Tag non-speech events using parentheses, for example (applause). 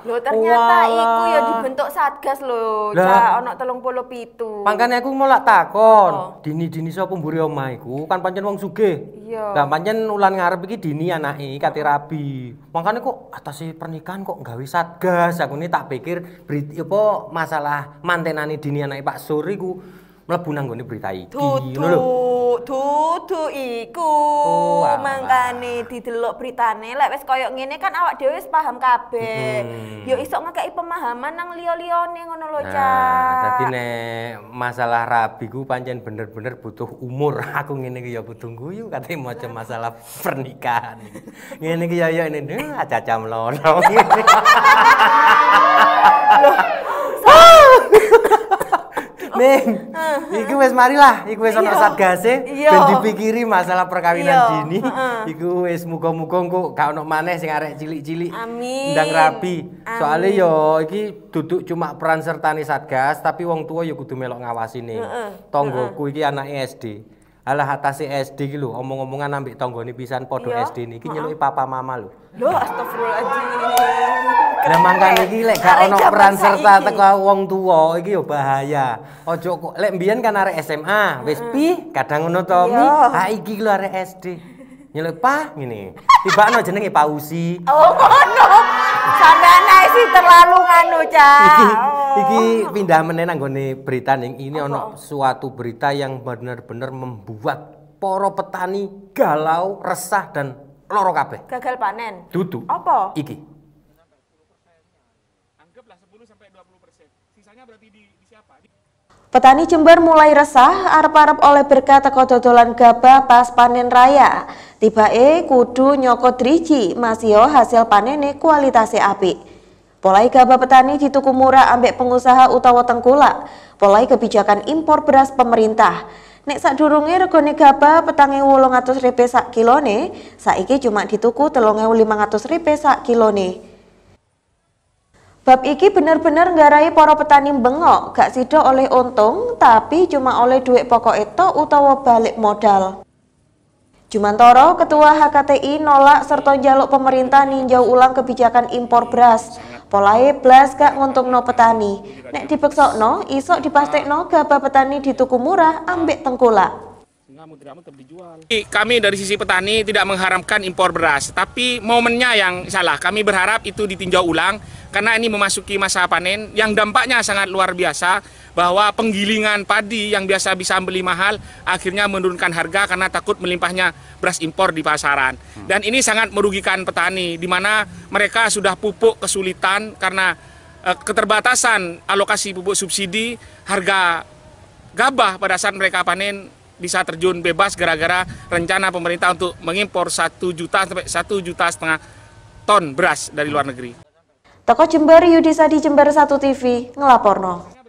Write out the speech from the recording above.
Lo ternyata iku ya dibentuk satgas lho, cah ana 37. Makanya aku mulak takon, oh. dini-dini so mburi omah iku? Kan pancen wong Iya. Lah pancen ulan ngarep iki dini anake kate rabi. Makane kok si pernikahan kok gawe satgas. Aku ini tak pikir berita apa masalah mantenane dini anake Pak Sur ku, mlebu nang berita iki. tutu lho. iku. Oh, nih didelok beritane lek wis koyo ngene kan awak dhewe wis paham kabeh. Hmm. Yo iso ngekeki pemahaman nang liya-liyane ngono lho, nah, Cak. Nah, dadi nek masalah rabi ku pancen bener-bener butuh umur. (laughs) Aku ngene iki ya kudu guyu kate maca masalah pernikahan. ngene iki ya ya ngene deh, mlono. Loh. (laughs) (laughs) Ming, iku wis marilah, iku wis ana iya. satgase iya. ben dipikiri masalah perkawinan iya. dini. Iku wis muga-muga engko gak ono maneh sing arek cilik-cilik. Amin. Ndang Soalnya Soale yo iki duduk cuma peran sertane satgas, tapi wong tua yo kudu melok ngawasine. Tonggoku iki anake SD. Alah atase SD gitu, omong-omongan tonggo tanggane pisan podo SD kini nyeluki papa mama lu? Lo astagfirullahaladzim. Lah mangkal lagi, lek gak ono peran serta teko wong tua, iki yo bahaya. Ojo kok lek mbiyen kan arek SMA, wis pi kadang ngono to iya. mi. Ha ah, iki arek SD. Nyeluk pa Tiba-tiba no jenengi Pausi. Oh sampai Sampeyan sih terlalu nganu, cah iki oh. pindah menenang gue berita nih. ini ono suatu berita yang benar-benar membuat poro petani galau, resah dan loro kape. Gagal panen. Dudu. Apa? Iki. Anggaplah 10 Sisanya berarti di Petani Jember mulai resah arep-arep oleh berkat teko dodolan gabah pas panen raya. Tibae kudu nyokot driji, masih hasil panene kualitasnya apik. Polai gabah petani di tuku murah ambek pengusaha utawa tengkulak. Polai kebijakan impor beras pemerintah. Nek sak durunge regone gabah petangi wolong atus ribe sak kilone, saiki cuma di tuku ewu limang atus ribe sak kilone. Bab iki bener-bener nggarai para petani bengok, gak sido oleh untung, tapi cuma oleh duit pokok itu utawa balik modal. Jumantoro, Ketua HKTI nolak serta jaluk pemerintah ninjau ulang kebijakan impor beras. Polai belas gak no petani. Nek dipeksokno, isok no, gabah petani dituku murah ambek tengkulak. Nggak, mau tidak mau dijual. Kami dari sisi petani tidak mengharamkan impor beras, tapi momennya yang salah. Kami berharap itu ditinjau ulang karena ini memasuki masa panen yang dampaknya sangat luar biasa bahwa penggilingan padi yang biasa bisa beli mahal akhirnya menurunkan harga karena takut melimpahnya beras impor di pasaran. Dan ini sangat merugikan petani di mana mereka sudah pupuk kesulitan karena eh, keterbatasan alokasi pupuk subsidi, harga gabah pada saat mereka panen bisa terjun bebas gara-gara rencana pemerintah untuk mengimpor 1 juta sampai 1 juta setengah ton beras dari luar negeri. Toko Jember Yudisadi Jember 1 TV ngelaporno.